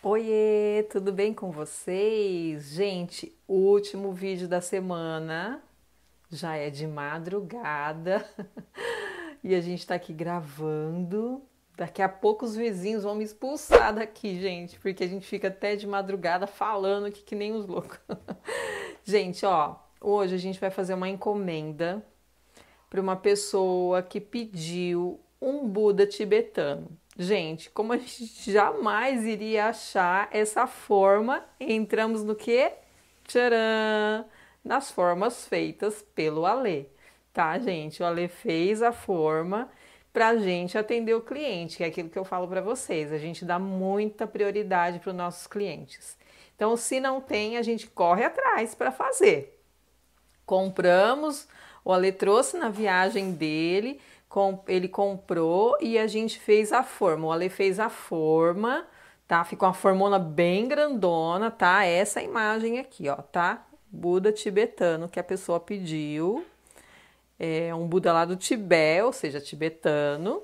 Oiê, tudo bem com vocês? Gente, último vídeo da semana, já é de madrugada e a gente tá aqui gravando. Daqui a pouco os vizinhos vão me expulsar daqui, gente, porque a gente fica até de madrugada falando que nem os loucos. gente, ó, hoje a gente vai fazer uma encomenda para uma pessoa que pediu um Buda tibetano. Gente, como a gente jamais iria achar essa forma, entramos no que? Tcharam! Nas formas feitas pelo Ale, tá, gente? O Ale fez a forma para a gente atender o cliente, que é aquilo que eu falo para vocês. A gente dá muita prioridade para os nossos clientes. Então, se não tem, a gente corre atrás para fazer. Compramos, o Ale trouxe na viagem dele, com, ele comprou e a gente fez a forma. O Ale fez a forma, tá? Ficou uma formona bem grandona, tá? Essa imagem aqui, ó, tá? Buda tibetano que a pessoa pediu. É um Buda lá do Tibete, ou seja, tibetano.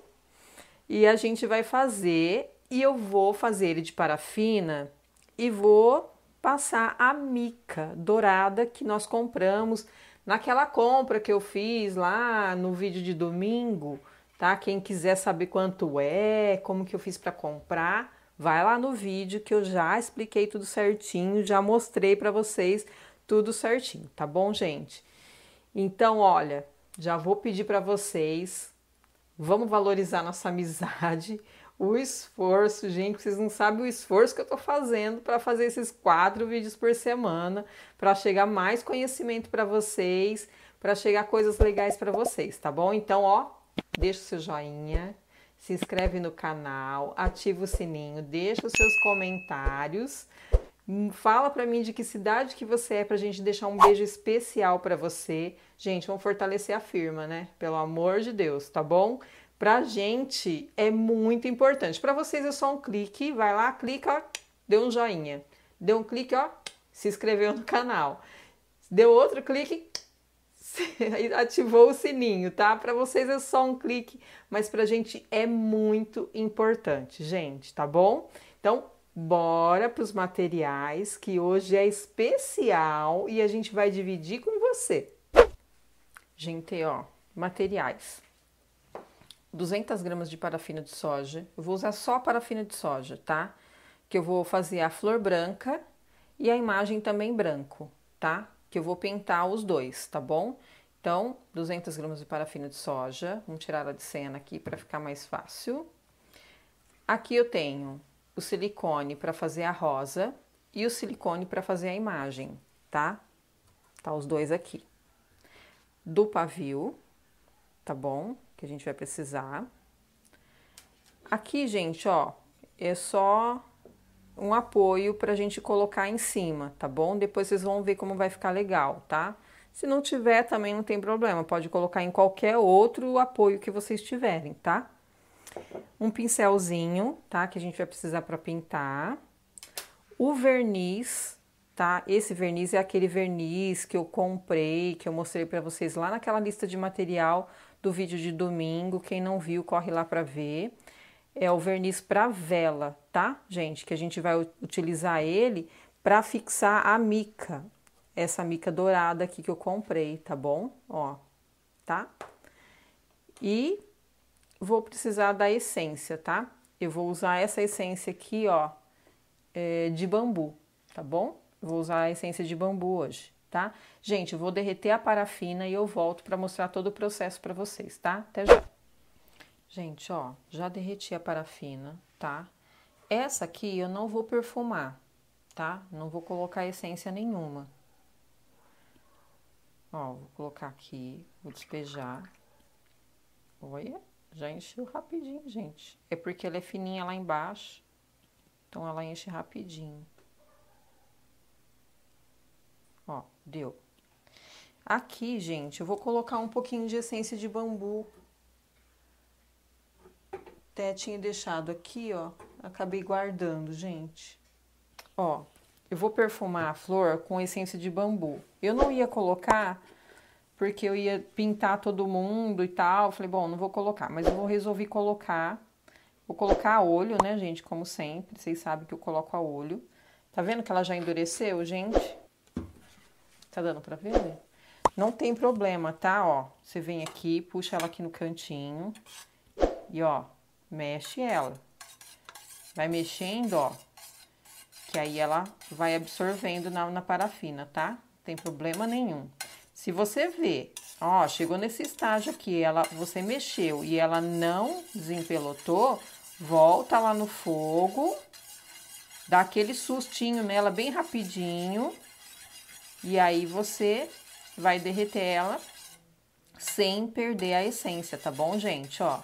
E a gente vai fazer, e eu vou fazer ele de parafina e vou passar a mica dourada que nós compramos Naquela compra que eu fiz lá no vídeo de domingo, tá? Quem quiser saber quanto é, como que eu fiz para comprar, vai lá no vídeo que eu já expliquei tudo certinho, já mostrei para vocês tudo certinho, tá bom, gente? Então, olha, já vou pedir para vocês, vamos valorizar nossa amizade, o esforço, gente, vocês não sabem o esforço que eu estou fazendo para fazer esses quatro vídeos por semana, para chegar mais conhecimento para vocês, para chegar coisas legais para vocês, tá bom? Então, ó, deixa o seu joinha, se inscreve no canal, ativa o sininho, deixa os seus comentários, fala para mim de que cidade que você é para a gente deixar um beijo especial para você. Gente, vamos fortalecer a firma, né? Pelo amor de Deus, tá bom? Pra gente é muito importante. Para vocês é só um clique, vai lá, clica, ó, deu um joinha. Deu um clique, ó, se inscreveu no canal. Deu outro clique, ativou o sininho, tá? Para vocês é só um clique, mas pra gente é muito importante, gente, tá bom? Então, bora para os materiais que hoje é especial e a gente vai dividir com você. Gente, ó, materiais. 200 gramas de parafina de soja. Eu vou usar só parafina de soja, tá? Que eu vou fazer a flor branca e a imagem também branco, tá? Que eu vou pintar os dois, tá bom? Então, 200 gramas de parafina de soja. Vamos tirar ela de cena aqui para ficar mais fácil. Aqui eu tenho o silicone para fazer a rosa e o silicone para fazer a imagem, tá? Tá os dois aqui. Do pavio, tá bom? que a gente vai precisar. Aqui, gente, ó, é só um apoio para a gente colocar em cima, tá bom? Depois vocês vão ver como vai ficar legal, tá? Se não tiver, também não tem problema, pode colocar em qualquer outro apoio que vocês tiverem, tá? Um pincelzinho, tá? Que a gente vai precisar para pintar. O verniz, tá? Esse verniz é aquele verniz que eu comprei, que eu mostrei para vocês lá naquela lista de material do vídeo de domingo. Quem não viu, corre lá para ver. É o verniz para vela, tá, gente? Que a gente vai utilizar ele para fixar a mica, essa mica dourada aqui que eu comprei, tá bom? Ó, tá? E vou precisar da essência, tá? Eu vou usar essa essência aqui, ó, eh, de bambu, tá bom? Vou usar a essência de bambu hoje tá? Gente, eu vou derreter a parafina e eu volto para mostrar todo o processo para vocês, tá? Até já. Gente, ó, já derreti a parafina, tá? Essa aqui eu não vou perfumar, tá? Não vou colocar essência nenhuma. Ó, vou colocar aqui, vou despejar. Olha, já encheu rapidinho, gente. É porque ela é fininha lá embaixo, então ela enche rapidinho. Ó, deu. Aqui, gente, eu vou colocar um pouquinho de essência de bambu. Até tinha deixado aqui, ó. Acabei guardando, gente. Ó, eu vou perfumar a flor com essência de bambu. Eu não ia colocar porque eu ia pintar todo mundo e tal. Falei, bom, não vou colocar, mas eu resolvi colocar. Vou colocar a olho, né, gente? Como sempre, vocês sabem que eu coloco a olho. Tá vendo que ela já endureceu, gente? Tá dando pra ver? Não tem problema, tá? Ó, você vem aqui, puxa ela aqui no cantinho e ó, mexe ela. Vai mexendo, ó, que aí ela vai absorvendo na, na parafina, tá? Não tem problema nenhum. Se você vê, ó, chegou nesse estágio aqui, ela, você mexeu e ela não desempelotou, volta lá no fogo, dá aquele sustinho nela bem rapidinho e aí você vai derreter ela sem perder a essência, tá bom, gente? Ó,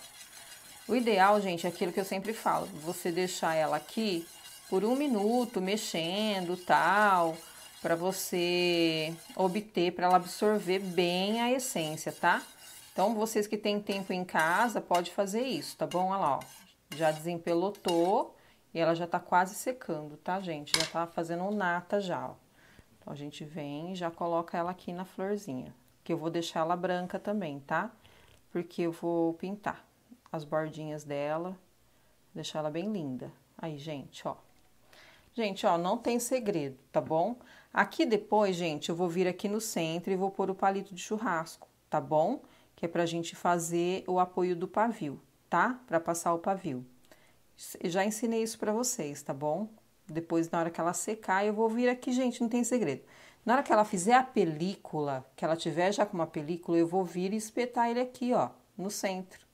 o ideal, gente, é aquilo que eu sempre falo, você deixar ela aqui por um minuto mexendo, tal, para você obter, para ela absorver bem a essência, tá? Então, vocês que têm tempo em casa, pode fazer isso, tá bom? Olha lá, ó, já desempelotou e ela já tá quase secando, tá, gente? Já tá fazendo nata já, ó a gente vem e já coloca ela aqui na florzinha, que eu vou deixar ela branca também, tá? Porque eu vou pintar as bordinhas dela, deixar ela bem linda. Aí, gente, ó. Gente, ó, não tem segredo, tá bom? Aqui depois, gente, eu vou vir aqui no centro e vou pôr o palito de churrasco, tá bom? Que é pra gente fazer o apoio do pavio, tá? Pra passar o pavio. Já ensinei isso pra vocês, tá bom? Depois, na hora que ela secar, eu vou vir aqui, gente, não tem segredo. Na hora que ela fizer a película, que ela tiver já com uma película, eu vou vir e espetar ele aqui, ó, no centro,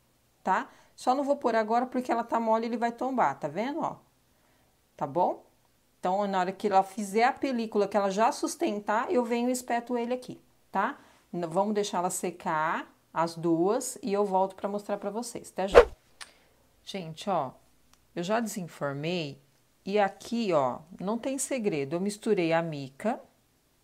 tá? Só não vou pôr agora porque ela tá mole e ele vai tombar, tá vendo, ó? Tá bom? Então, na hora que ela fizer a película, que ela já sustentar, eu venho e espeto ele aqui, tá? Vamos deixar ela secar, as duas, e eu volto para mostrar para vocês, tá, já? Gente, ó, eu já desenformei. E aqui, ó, não tem segredo, eu misturei a mica,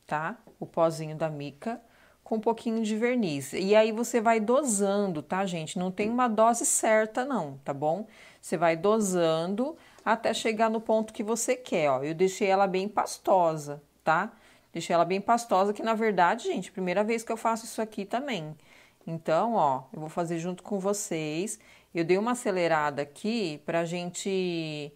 tá? O pozinho da mica com um pouquinho de verniz. E aí você vai dosando, tá, gente? Não tem uma dose certa não, tá bom? Você vai dosando até chegar no ponto que você quer, ó. Eu deixei ela bem pastosa, tá? Deixei ela bem pastosa, que na verdade, gente, primeira vez que eu faço isso aqui também. Então, ó, eu vou fazer junto com vocês. Eu dei uma acelerada aqui pra gente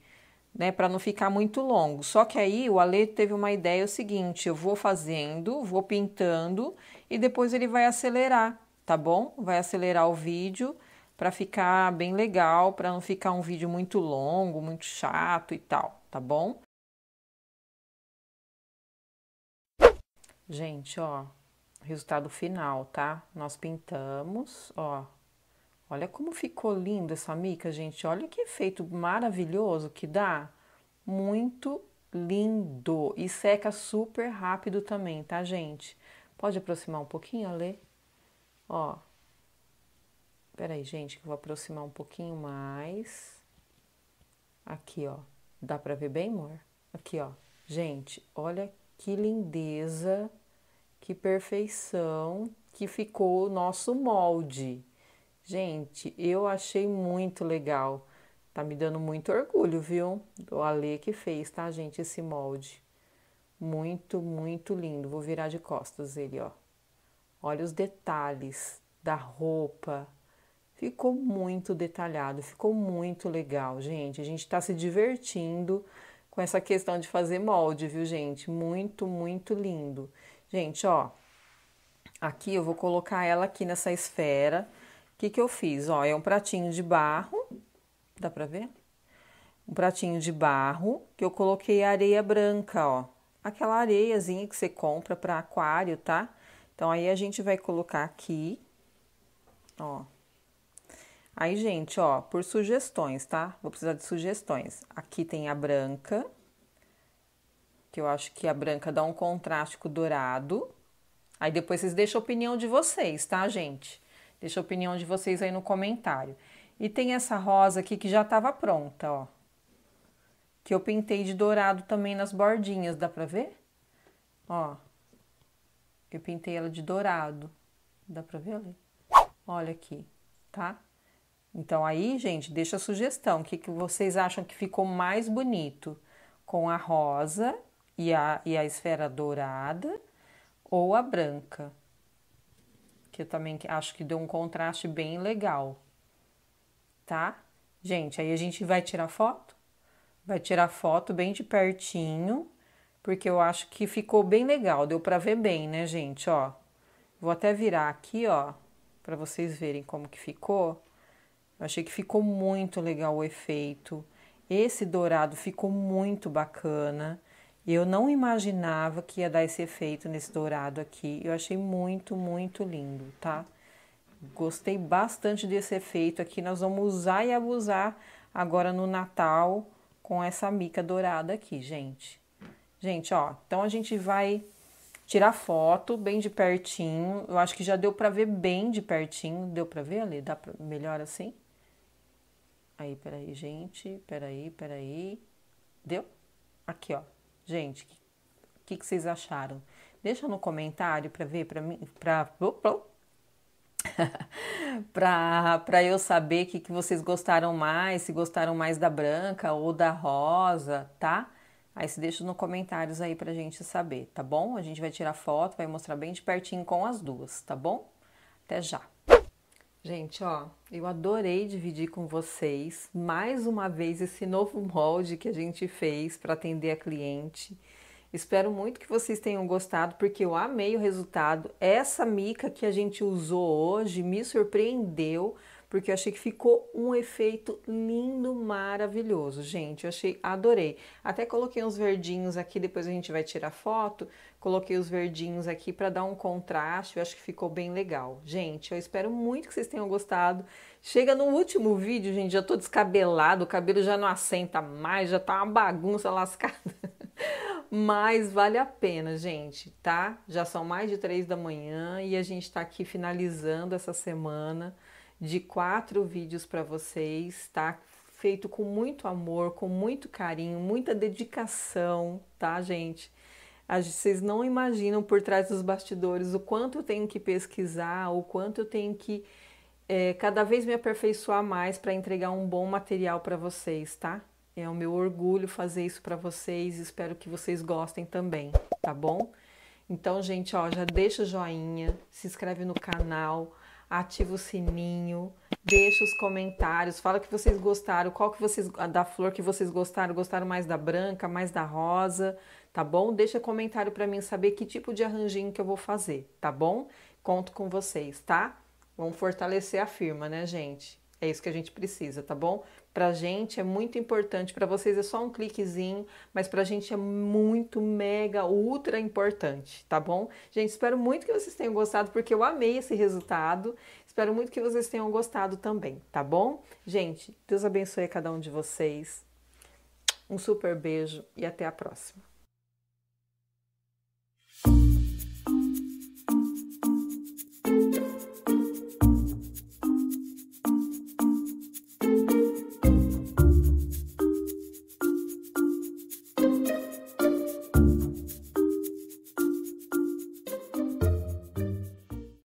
né, para não ficar muito longo. Só que aí o Ale teve uma ideia é o seguinte, eu vou fazendo, vou pintando e depois ele vai acelerar, tá bom? Vai acelerar o vídeo para ficar bem legal, para não ficar um vídeo muito longo, muito chato e tal, tá bom? Gente, ó, resultado final, tá? Nós pintamos, ó, Olha como ficou lindo essa mica, gente. Olha que efeito maravilhoso que dá. Muito lindo. E seca super rápido também, tá, gente? Pode aproximar um pouquinho, Alê? Ó. Peraí, gente, que eu vou aproximar um pouquinho mais. Aqui, ó. Dá pra ver bem, amor? Aqui, ó. Gente, olha que lindeza, que perfeição que ficou o nosso molde. Gente, eu achei muito legal. Tá me dando muito orgulho, viu? O Ale que fez, tá, gente, esse molde. Muito, muito lindo. Vou virar de costas ele, ó. Olha os detalhes da roupa. Ficou muito detalhado, ficou muito legal, gente. A gente está se divertindo com essa questão de fazer molde, viu, gente? Muito, muito lindo. Gente, ó, aqui eu vou colocar ela aqui nessa esfera. O que, que eu fiz? Ó, é um pratinho de barro, dá pra ver? Um pratinho de barro que eu coloquei areia branca, ó. Aquela areiazinha que você compra para aquário, tá? Então, aí a gente vai colocar aqui, ó. Aí, gente, ó, por sugestões, tá? Vou precisar de sugestões. Aqui tem a branca, que eu acho que a branca dá um contraste com o dourado. Aí depois vocês deixam a opinião de vocês, tá, gente? Deixa a opinião de vocês aí no comentário. E tem essa rosa aqui que já estava pronta, ó. Que eu pintei de dourado também nas bordinhas, dá pra ver? Ó. Eu pintei ela de dourado. Dá pra ver ali? Olha aqui, tá? Então aí, gente, deixa a sugestão. O que, que vocês acham que ficou mais bonito? Com a rosa e a, e a esfera dourada ou a branca? que eu também acho que deu um contraste bem legal, tá? Gente, aí a gente vai tirar foto, vai tirar foto bem de pertinho, porque eu acho que ficou bem legal, deu para ver bem, né, gente? Ó, vou até virar aqui, ó, para vocês verem como que ficou. Eu achei que ficou muito legal o efeito. Esse dourado ficou muito bacana. E eu não imaginava que ia dar esse efeito nesse dourado aqui. Eu achei muito, muito lindo, tá? Gostei bastante desse efeito aqui. Nós vamos usar e abusar agora no Natal com essa mica dourada aqui, gente. Gente, ó, então a gente vai tirar foto bem de pertinho. Eu acho que já deu para ver bem de pertinho. Deu para ver ali? Dá pra... melhor assim? Aí, peraí, gente. Peraí, peraí. Deu? Aqui, ó. Gente, o que, que, vocês acharam? Deixa no comentário para ver para mim, para para eu saber o que, que vocês gostaram mais, se gostaram mais da branca ou da rosa, tá? Aí se deixa nos comentários aí pra gente saber, tá bom? A gente vai tirar foto, vai mostrar bem de pertinho com as duas, tá bom? Até já! Gente, ó, eu adorei dividir com vocês mais uma vez esse novo molde que a gente fez para atender a cliente. Espero muito que vocês tenham gostado, porque eu amei o resultado. Essa mica que a gente usou hoje me surpreendeu porque eu achei que ficou um efeito lindo, maravilhoso, gente. Eu achei, adorei. Até coloquei uns verdinhos aqui, depois a gente vai tirar foto. Coloquei os verdinhos aqui para dar um contraste, eu acho que ficou bem legal. Gente, eu espero muito que vocês tenham gostado. Chega no último vídeo, gente, já tô descabelado, o cabelo já não assenta mais, já tá uma bagunça lascada. Mas vale a pena, gente, tá? Já são mais de três da manhã e a gente tá aqui finalizando essa semana de quatro vídeos para vocês, tá? Feito com muito amor, com muito carinho, muita dedicação, tá, gente? Vocês não imaginam por trás dos bastidores o quanto eu tenho que pesquisar, o quanto eu tenho que é, cada vez me aperfeiçoar mais para entregar um bom material para vocês, tá? É o meu orgulho fazer isso para vocês, espero que vocês gostem também, tá bom? Então, gente, ó, já deixa o joinha, se inscreve no canal, ativa o sininho, deixa os comentários, fala que vocês gostaram, qual que vocês da flor que vocês gostaram, gostaram mais da branca, mais da rosa, tá bom? Deixa comentário para mim saber que tipo de arranjinho que eu vou fazer, tá bom? Conto com vocês, tá? Vamos fortalecer a firma, né, gente? É isso que a gente precisa, tá bom? Pra gente é muito importante, para vocês é só um cliquezinho, mas pra gente é muito, mega, ultra importante, tá bom? Gente, espero muito que vocês tenham gostado, porque eu amei esse resultado. Espero muito que vocês tenham gostado também, tá bom? Gente, Deus abençoe a cada um de vocês. Um super beijo e até a próxima.